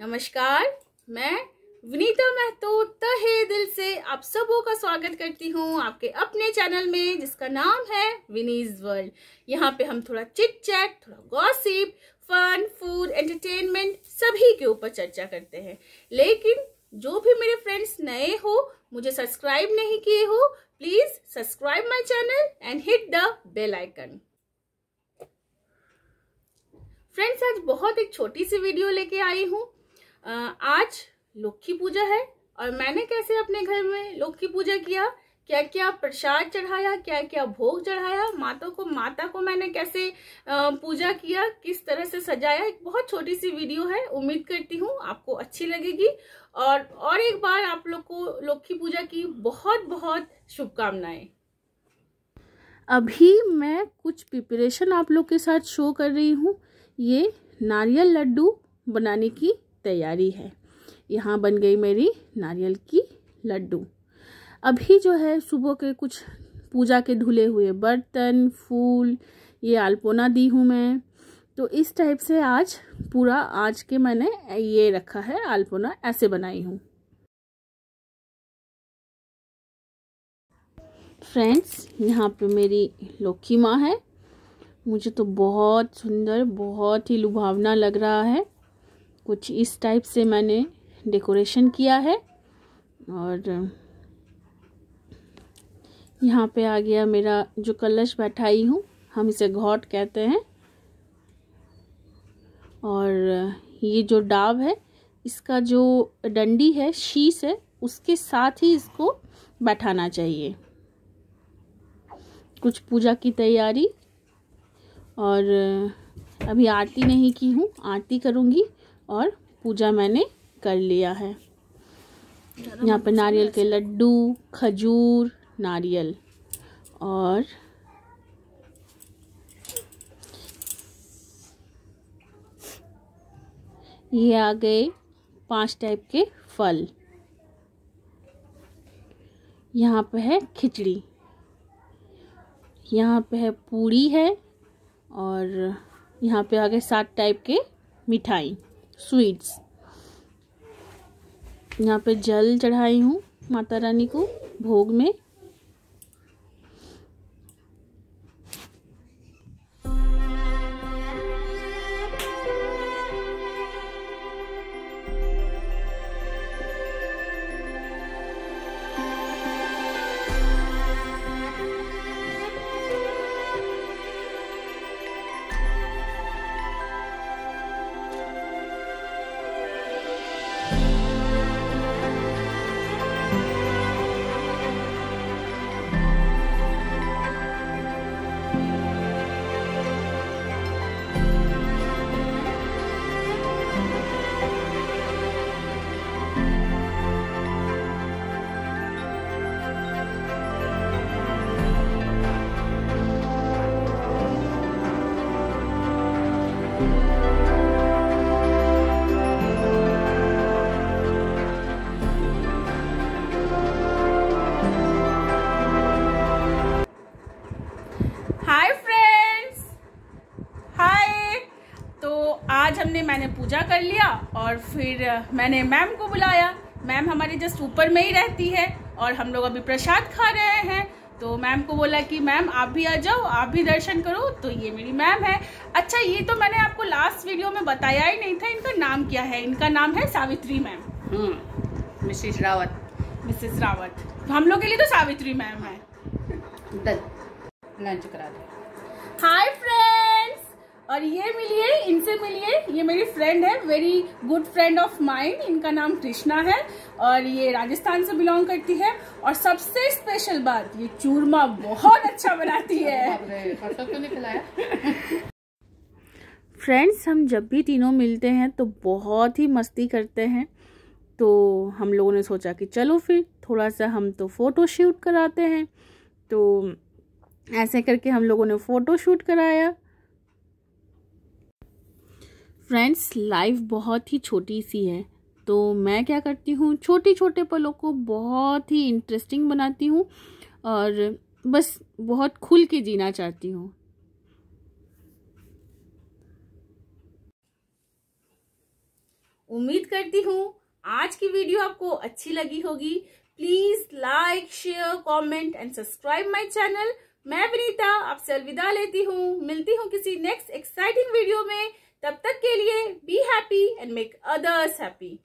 नमस्कार मैं विनीता महतो तहे दिल से आप सबों का स्वागत करती हूँ आपके अपने चैनल में जिसका नाम है विनीज वर्ल्ड यहाँ पे हम थोड़ा चिट चैट थोड़ा गॉसिप फन फूड एंटरटेनमेंट सभी के ऊपर चर्चा करते हैं लेकिन जो भी मेरे फ्रेंड्स नए हो मुझे सब्सक्राइब नहीं किए हो please subscribe my channel and hit the bell icon friends आज बहुत एक छोटी सी वीडियो लेके आई हूँ आज लक्खी पूजा है और मैंने कैसे अपने घर में लक्खी पूजा किया क्या क्या प्रसाद चढ़ाया क्या क्या भोग चढ़ाया माता को माता को मैंने कैसे पूजा किया किस तरह से सजाया एक बहुत छोटी सी वीडियो है उम्मीद करती हूँ आपको अच्छी लगेगी और और एक बार आप लोग को लक्खी पूजा की बहुत बहुत शुभकामनाएं अभी मैं कुछ प्रिपरेशन आप लोग के साथ शो कर रही हूँ ये नारियल लड्डू बनाने की तैयारी है यहाँ बन गई मेरी नारियल की लड्डू अभी जो है सुबह के कुछ पूजा के धुले हुए बर्तन फूल ये आलपोना दी हूँ मैं तो इस टाइप से आज पूरा आज के मैंने ये रखा है आलपोना ऐसे बनाई हूँ फ्रेंड्स यहाँ पे मेरी लोखी माँ है मुझे तो बहुत सुंदर बहुत ही लुभावना लग रहा है कुछ इस टाइप से मैंने डेकोरेशन किया है और यहाँ पे आ गया मेरा जो कलश बैठाई हूँ हम इसे घोट कहते हैं और ये जो डाब है इसका जो डंडी है शीश है उसके साथ ही इसको बैठाना चाहिए कुछ पूजा की तैयारी और अभी आरती नहीं की हूँ आरती करूँगी और पूजा मैंने कर लिया है यहाँ पर नारियल के लड्डू खजूर नारियल और ये आ गए पांच टाइप के फल यहाँ पे है खिचड़ी यहाँ पे है पूड़ी है और यहाँ पे आ गए सात टाइप के मिठाई स्वीट्स यहाँ पे जल चढ़ाई हूँ माता रानी को भोग में हाय तो आज हमने मैंने पूजा कर लिया और फिर मैंने मैम को बुलाया मैम हमारे जस्ट ऊपर में ही रहती है और हम लोग अभी प्रसाद खा रहे हैं तो मैम को बोला कि मैम आप भी आ जाओ आप भी दर्शन करो तो ये मेरी मैम है अच्छा ये तो मैंने आपको लास्ट वीडियो में बताया ही नहीं था इनका नाम क्या है इनका नाम है सावित्री मैम हम्म, मिसिस रावत मिसिस रावत तो हम लोग के लिए तो सावित्री मैम है डन लंच करा दो हाय फ्रेंड और ये मिलिए इनसे मिलिए ये मेरी फ्रेंड है very good friend of mind इनका नाम कृष्णा है और ये राजस्थान से बिलोंग करती है और सबसे स्पेशल बात ये चूरमा बहुत अच्छा बनाती है फ्रेंड्स हम जब भी तीनों मिलते हैं तो बहुत ही मस्ती करते हैं तो हम लोगों ने सोचा कि चलो फिर थोड़ा सा हम तो फ़ोटो शूट कराते हैं तो ऐसे करके हम लोगों ने फ़ोटो शूट कराया फ्रेंड्स लाइफ बहुत ही छोटी सी है तो मैं क्या करती हूँ छोटे छोटे पलों को बहुत ही इंटरेस्टिंग बनाती हूँ और बस बहुत खुल के जीना चाहती हूँ उम्मीद करती हूँ आज की वीडियो आपको अच्छी लगी होगी please like share comment and subscribe my channel मैं विनीता आपसे अलविदा लेती हूँ मिलती हूँ किसी नेक्स्ट एक्साइटिंग वीडियो में तब तक के लिए be happy and make others happy